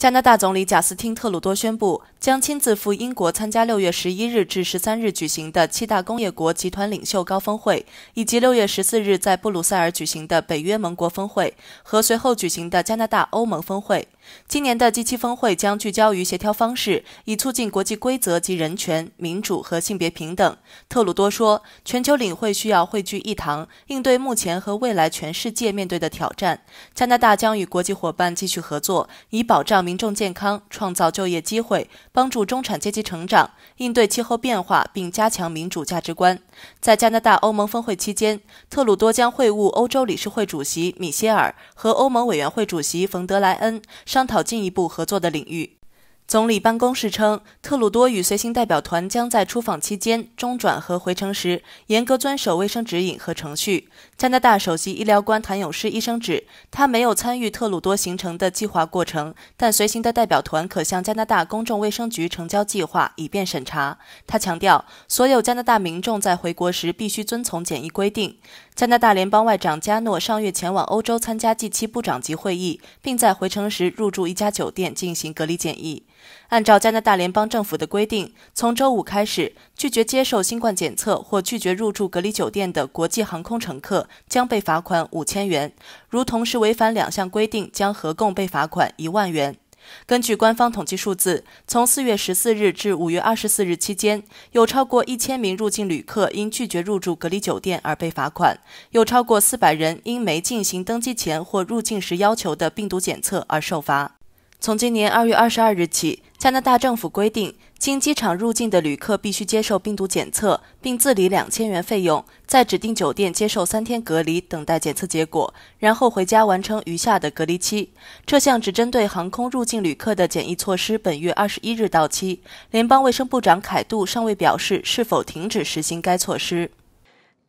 加拿大总理贾斯汀·特鲁多宣布，将亲自赴英国参加六月十一日至十三日举行的七大工业国集团领袖高峰会，以及六月十四日在布鲁塞尔举行的北约盟国峰会和随后举行的加拿大欧盟峰会。今年的 G7 峰会将聚焦于协调方式，以促进国际规则及人权、民主和性别平等。特鲁多说：“全球领会需要汇聚一堂，应对目前和未来全世界面对的挑战。加拿大将与国际伙伴继续合作，以保障民众健康、创造就业机会、帮助中产阶级成长、应对气候变化，并加强民主价值观。”在加拿大欧盟峰会期间，特鲁多将会晤欧洲理事会主席米歇尔和欧盟委员会主席冯德莱恩。上商讨进一步合作的领域。总理办公室称，特鲁多与随行代表团将在出访期间、中转和回程时严格遵守卫生指引和程序。加拿大首席医疗官谭永士医生指，他没有参与特鲁多行程的计划过程，但随行的代表团可向加拿大公众卫生局呈交计划以便审查。他强调，所有加拿大民众在回国时必须遵从检疫规定。加拿大联邦外长加诺上月前往欧洲参加 g 七部长级会议，并在回程时入住一家酒店进行隔离检疫。按照加拿大联邦政府的规定，从周五开始，拒绝接受新冠检测或拒绝入住隔离酒店的国际航空乘客将被罚款五千元，如同时违反两项规定，将合共被罚款一万元。根据官方统计数字，从四月十四日至五月二十四日期间，有超过一千名入境旅客因拒绝入住隔离酒店而被罚款；有超过四百人因没进行登机前或入境时要求的病毒检测而受罚。从今年二月二十二日起，加拿大政府规定。经机场入境的旅客必须接受病毒检测，并自理两千元费用，在指定酒店接受三天隔离，等待检测结果，然后回家完成余下的隔离期。这项只针对航空入境旅客的检疫措施，本月二十一日到期。联邦卫生部长凯杜尚未表示是否停止实行该措施。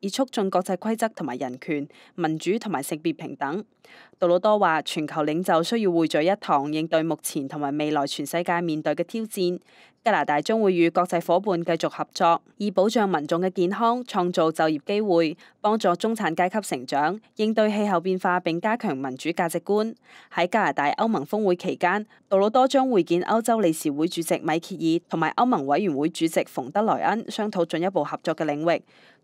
以促進國際規則同埋人權、民主同埋性別平等。杜魯多話：全球領袖需要匯聚一堂，應對目前同埋未來全世界面對嘅挑戰。加拿大將會與國際伙伴繼續合作，以保障民眾嘅健康、創造就業機會、幫助中產階級成長、應對氣候變化並加強民主價值觀。喺加拿大歐盟峰會期間，杜魯多將會見歐洲理事會主席米歇爾同埋歐盟委員會主席馮德萊恩，商討進一步合作嘅領域。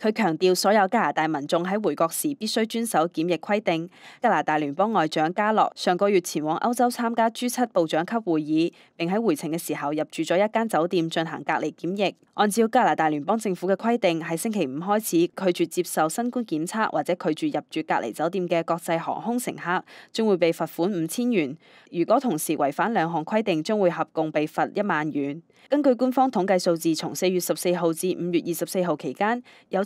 佢强调所有加拿大民众喺回国时必须遵守检疫规定。加拿大联邦外长加洛上个月前往欧洲参加 G 七部长级会议，并喺回程嘅时候入住咗一间酒店进行隔离检疫。按照加拿大联邦政府嘅规定，喺星期五开始，拒绝接受新冠检测或者拒绝入住隔离酒店嘅国际航空乘客，将会被罚款五千元。如果同时违反两项规定，将会合共被罚一万元。根据官方统计数字，从四月十四号至五月二十四号期间有。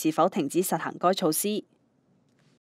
是否停止实行该措施？